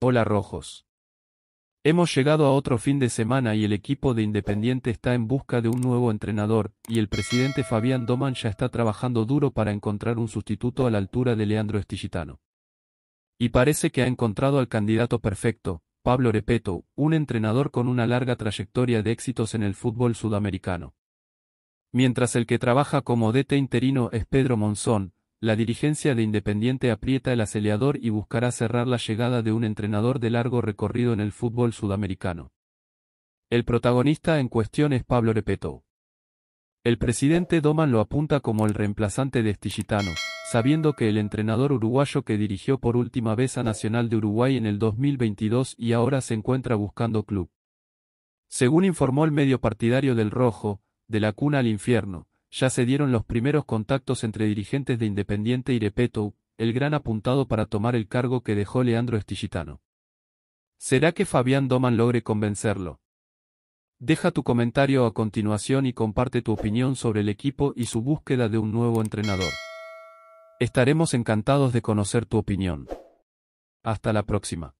Hola Rojos. Hemos llegado a otro fin de semana y el equipo de Independiente está en busca de un nuevo entrenador, y el presidente Fabián Doman ya está trabajando duro para encontrar un sustituto a la altura de Leandro Estigitano. Y parece que ha encontrado al candidato perfecto, Pablo Repeto, un entrenador con una larga trayectoria de éxitos en el fútbol sudamericano. Mientras el que trabaja como DT interino es Pedro Monzón, la dirigencia de Independiente aprieta el acelerador y buscará cerrar la llegada de un entrenador de largo recorrido en el fútbol sudamericano. El protagonista en cuestión es Pablo Repetó. El presidente Doman lo apunta como el reemplazante de Estigitano, sabiendo que el entrenador uruguayo que dirigió por última vez a Nacional de Uruguay en el 2022 y ahora se encuentra buscando club. Según informó el medio partidario del Rojo, de la cuna al infierno, ya se dieron los primeros contactos entre dirigentes de Independiente y Repeto, el gran apuntado para tomar el cargo que dejó Leandro Estigitano. ¿Será que Fabián Doman logre convencerlo? Deja tu comentario a continuación y comparte tu opinión sobre el equipo y su búsqueda de un nuevo entrenador. Estaremos encantados de conocer tu opinión. Hasta la próxima.